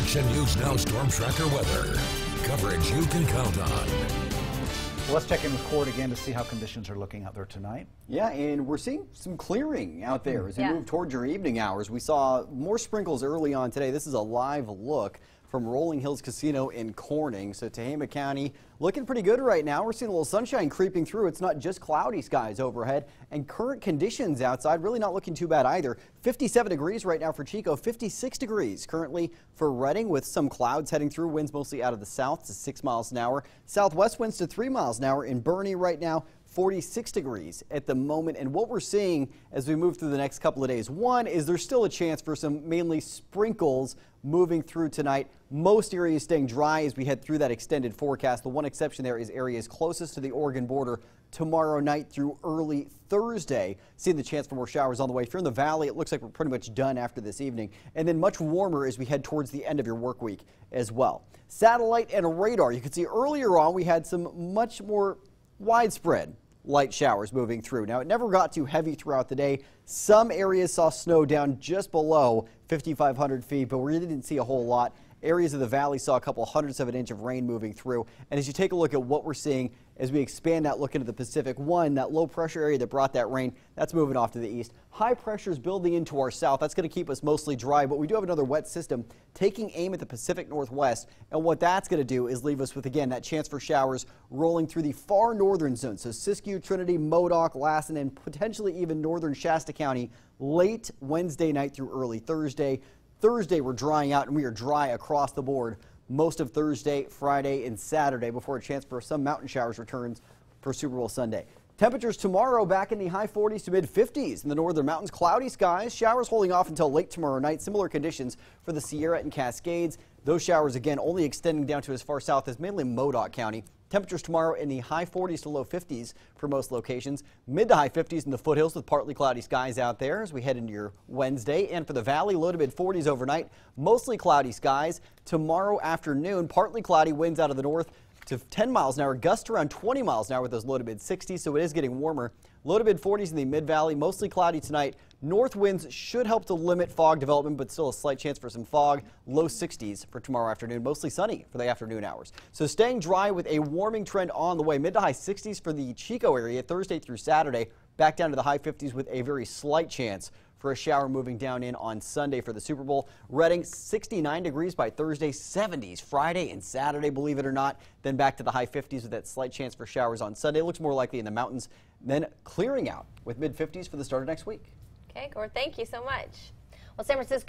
Action News Now Storm Tracker weather. Coverage you can count on. let's check in with Court again to see how conditions are looking out there tonight. Yeah, and we're seeing some clearing out there hmm. as we yeah. move towards your evening hours. We saw more sprinkles early on today. This is a live look from Rolling Hills Casino in Corning. So Tehama County looking pretty good right now. We're seeing a little sunshine creeping through. It's not just cloudy skies overhead and current conditions outside really not looking too bad either. 57 degrees right now for Chico, 56 degrees currently for Redding with some clouds heading through. Winds mostly out of the south to 6 miles an hour. Southwest winds to 3 miles an hour in Bernie right now. 46 degrees at the moment. And what we're seeing as we move through the next couple of days, one is there's still a chance for some mainly sprinkles moving through tonight. Most areas staying dry as we head through that extended forecast. The one exception there is areas closest to the Oregon border tomorrow night through early Thursday. Seeing the chance for more showers on the way. If you're in the valley, it looks like we're pretty much done after this evening. And then much warmer as we head towards the end of your work week as well. Satellite and radar. You can see earlier on we had some much more widespread light showers moving through. Now, it never got too heavy throughout the day. Some areas saw snow down just below 5,500 feet, but we didn't see a whole lot. Areas of the valley saw a couple hundredths of an inch of rain moving through. And as you take a look at what we're seeing as we expand that look into the Pacific, one, that low pressure area that brought that rain, that's moving off to the east. High pressure is building into our south. That's going to keep us mostly dry, but we do have another wet system taking aim at the Pacific Northwest. And what that's going to do is leave us with, again, that chance for showers rolling through the far northern zone. So Siskiyou, Trinity, Modoc, Lassen, and potentially even northern Shasta County late Wednesday night through early Thursday. Thursday, we're drying out and we are dry across the board most of Thursday, Friday, and Saturday before a chance for some mountain showers returns for Super Bowl Sunday. Temperatures tomorrow back in the high 40s to mid 50s in the northern mountains. Cloudy skies, showers holding off until late tomorrow night. Similar conditions for the Sierra and Cascades. Those showers again only extending down to as far south as mainly Modoc County. Temperatures tomorrow in the high 40s to low 50s for most locations. Mid to high 50s in the foothills with partly cloudy skies out there as we head into your Wednesday. And for the valley, low to mid 40s overnight, mostly cloudy skies. Tomorrow afternoon, partly cloudy winds out of the north, to 10 miles an hour, gusts around 20 miles an hour with those low to mid 60s, so it is getting warmer. Low to mid 40s in the mid valley, mostly cloudy tonight. North winds should help to limit fog development, but still a slight chance for some fog. Low 60s for tomorrow afternoon, mostly sunny for the afternoon hours. So staying dry with a warming trend on the way. Mid to high 60s for the Chico area Thursday through Saturday, back down to the high 50s with a very slight chance for a shower moving down in on Sunday for the Super Bowl. Reading 69 degrees by Thursday, 70s Friday and Saturday, believe it or not. Then back to the high 50s with that slight chance for showers on Sunday. It looks more likely in the mountains, then clearing out with mid 50s for the start of next week. Okay, Gore, thank you so much. Well, San Francisco.